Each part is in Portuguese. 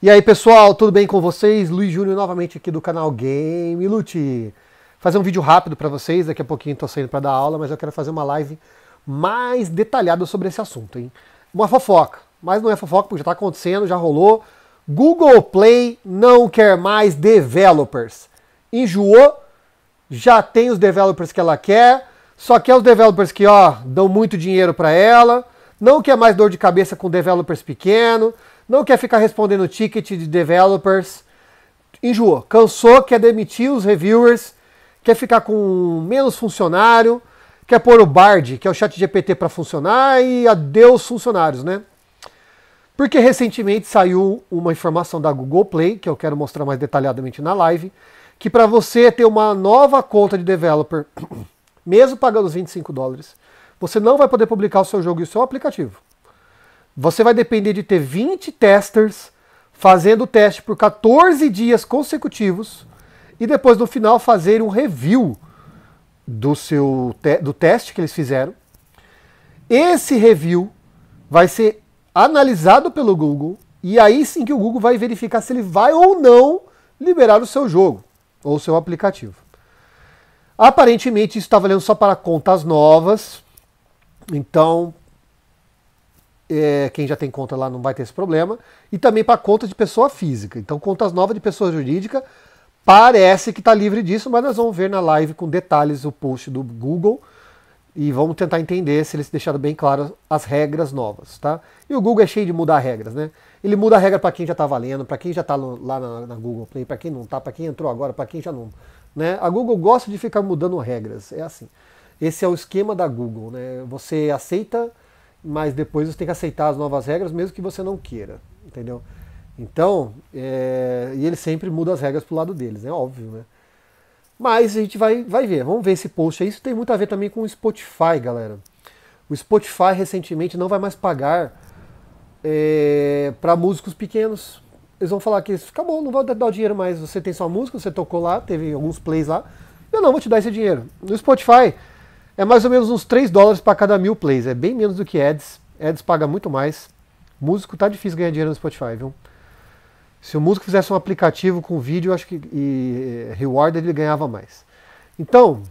E aí pessoal, tudo bem com vocês? Luiz Júnior novamente aqui do canal Game Lute. Fazer um vídeo rápido para vocês, daqui a pouquinho estou saindo para dar aula, mas eu quero fazer uma live mais detalhada sobre esse assunto, hein? Uma fofoca, mas não é fofoca porque já está acontecendo, já rolou. Google Play não quer mais developers. Enjoou, já tem os developers que ela quer, só quer é os developers que ó, dão muito dinheiro para ela, não quer mais dor de cabeça com developers pequeno não quer ficar respondendo ticket de developers, enjoou, cansou, quer demitir os reviewers, quer ficar com menos funcionário, quer pôr o Bard, que é o chat GPT para funcionar e adeus funcionários, né? Porque recentemente saiu uma informação da Google Play, que eu quero mostrar mais detalhadamente na live, que para você ter uma nova conta de developer, mesmo pagando os 25 dólares, você não vai poder publicar o seu jogo e o seu aplicativo você vai depender de ter 20 testers fazendo o teste por 14 dias consecutivos e depois no final fazer um review do seu te do teste que eles fizeram. Esse review vai ser analisado pelo Google e aí sim que o Google vai verificar se ele vai ou não liberar o seu jogo ou o seu aplicativo. Aparentemente isso está valendo só para contas novas, então é, quem já tem conta lá não vai ter esse problema, e também para conta de pessoa física. Então, contas novas de pessoa jurídica parece que está livre disso, mas nós vamos ver na live com detalhes o post do Google e vamos tentar entender se eles deixaram bem claro as regras novas, tá? E o Google é cheio de mudar regras, né? Ele muda a regra para quem já está valendo, para quem já está lá na, na, Google Play, para quem não está, para quem entrou agora, para quem já não, né? A Google gosta de ficar mudando regras, é assim. Esse é o esquema da Google, né? Você aceita mas depois você tem que aceitar as novas regras, mesmo que você não queira, entendeu? Então, é, e ele sempre muda as regras pro lado deles, é né? óbvio, né? Mas a gente vai, vai ver, vamos ver esse post aí. Isso tem muito a ver também com o Spotify, galera. O Spotify recentemente não vai mais pagar é, para músicos pequenos. Eles vão falar que isso acabou, não vou dar o dinheiro mais. Você tem sua música, você tocou lá, teve alguns plays lá. Eu não vou te dar esse dinheiro. No Spotify, é mais ou menos uns 3 dólares para cada mil plays. É bem menos do que ads. Ads paga muito mais. Músico tá difícil ganhar dinheiro no Spotify, viu? Se o músico fizesse um aplicativo com vídeo, acho que e eh, reward ele ganhava mais. Então,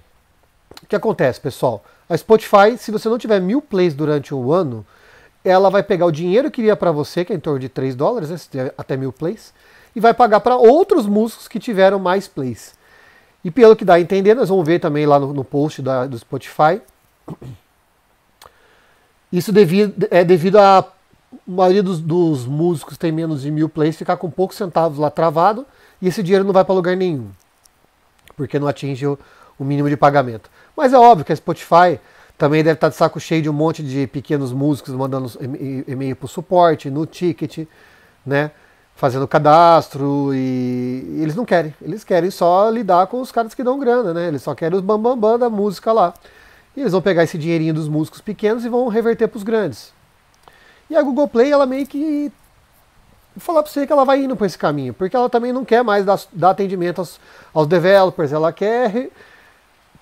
o que acontece, pessoal? A Spotify, se você não tiver mil plays durante um ano, ela vai pegar o dinheiro que iria para você, que é em torno de 3 dólares, né, até mil plays, e vai pagar para outros músicos que tiveram mais plays. E pelo que dá a entender, nós vamos ver também lá no, no post da, do Spotify. Isso devido, é devido a maioria dos, dos músicos tem menos de mil plays ficar com poucos centavos lá travado e esse dinheiro não vai para lugar nenhum, porque não atinge o, o mínimo de pagamento. Mas é óbvio que a Spotify também deve estar tá de saco cheio de um monte de pequenos músicos mandando e-mail para o suporte, no ticket, né? fazendo cadastro e eles não querem. Eles querem só lidar com os caras que dão grana, né? Eles só querem os bambambam bam, bam da música lá. E eles vão pegar esse dinheirinho dos músicos pequenos e vão reverter para os grandes. E a Google Play, ela meio que. Vou falar para você que ela vai indo para esse caminho, porque ela também não quer mais dar, dar atendimento aos, aos developers, ela quer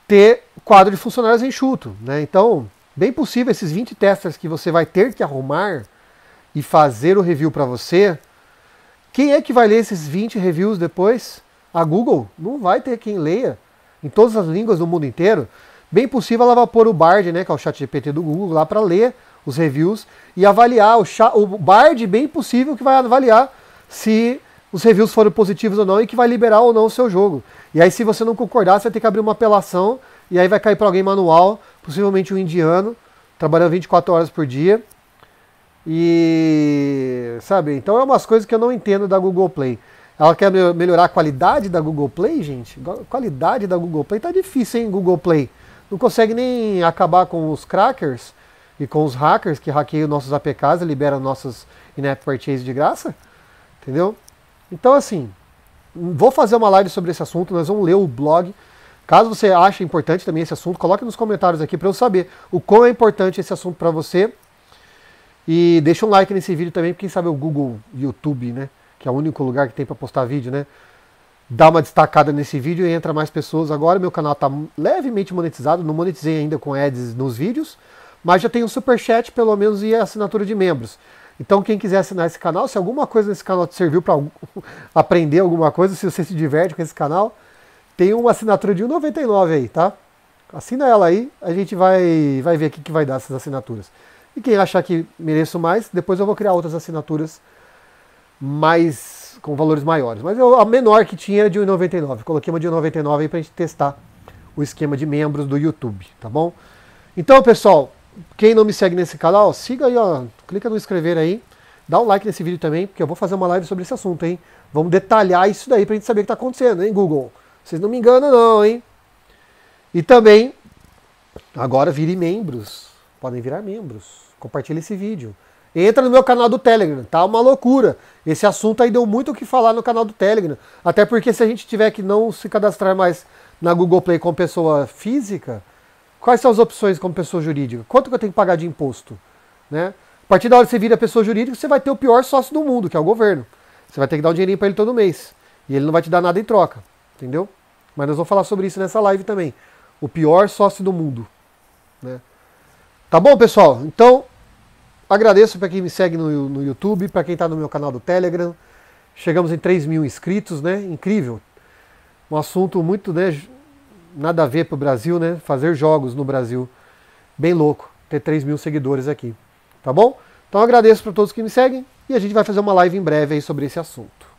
ter quadro de funcionários enxuto, né? Então, bem possível esses 20 testers que você vai ter que arrumar e fazer o review para você, quem é que vai ler esses 20 reviews depois? A Google? Não vai ter quem leia em todas as línguas do mundo inteiro. Bem possível ela vai pôr o Bard, né, que é o chat GPT do Google, lá para ler os reviews e avaliar. O, chat, o Bard, bem possível que vai avaliar se os reviews foram positivos ou não e que vai liberar ou não o seu jogo. E aí, se você não concordar, você vai ter que abrir uma apelação e aí vai cair para alguém manual, possivelmente um indiano, trabalhando 24 horas por dia, e sabe, então é umas coisas que eu não entendo da Google Play. Ela quer melhorar a qualidade da Google Play, gente? Qualidade da Google Play tá difícil, hein, Google Play. Não consegue nem acabar com os crackers e com os hackers que hackeiam nossos APKs e liberam nossos in-app purchase de graça, entendeu? Então assim, vou fazer uma live sobre esse assunto, nós vamos ler o blog. Caso você ache importante também esse assunto, coloque nos comentários aqui para eu saber o quão é importante esse assunto para você e deixa um like nesse vídeo também, porque quem sabe o Google YouTube, né? Que é o único lugar que tem para postar vídeo, né? Dá uma destacada nesse vídeo e entra mais pessoas. Agora meu canal está levemente monetizado, não monetizei ainda com ads nos vídeos, mas já tem um super chat pelo menos e assinatura de membros. Então quem quiser assinar esse canal, se alguma coisa nesse canal te serviu para aprender alguma coisa, se você se diverte com esse canal, tem uma assinatura de 1,99 aí, tá? Assina ela aí, a gente vai, vai ver o que vai dar essas assinaturas. E quem achar que mereço mais, depois eu vou criar outras assinaturas mais com valores maiores. Mas eu, a menor que tinha era de 1,99. Coloquei uma de 1,99 aí para a gente testar o esquema de membros do YouTube, tá bom? Então, pessoal, quem não me segue nesse canal, siga aí, ó, clica no inscrever aí, dá um like nesse vídeo também, porque eu vou fazer uma live sobre esse assunto, hein? Vamos detalhar isso daí pra gente saber o que tá acontecendo, hein, Google? Vocês não me enganam não, hein? E também, agora vire membros, podem virar membros. Compartilha esse vídeo. Entra no meu canal do Telegram, tá uma loucura. Esse assunto aí deu muito o que falar no canal do Telegram. Até porque se a gente tiver que não se cadastrar mais na Google Play como pessoa física, quais são as opções como pessoa jurídica? Quanto que eu tenho que pagar de imposto? Né? A partir da hora que você vira pessoa jurídica, você vai ter o pior sócio do mundo, que é o governo. Você vai ter que dar um dinheirinho para ele todo mês. E ele não vai te dar nada em troca, entendeu? Mas nós vamos falar sobre isso nessa live também. O pior sócio do mundo, né? Tá bom, pessoal? Então, agradeço para quem me segue no, no YouTube, para quem está no meu canal do Telegram. Chegamos em 3 mil inscritos, né? Incrível. Um assunto muito, né? Nada a ver para o Brasil, né? Fazer jogos no Brasil. Bem louco ter 3 mil seguidores aqui. Tá bom? Então, agradeço para todos que me seguem e a gente vai fazer uma live em breve aí sobre esse assunto.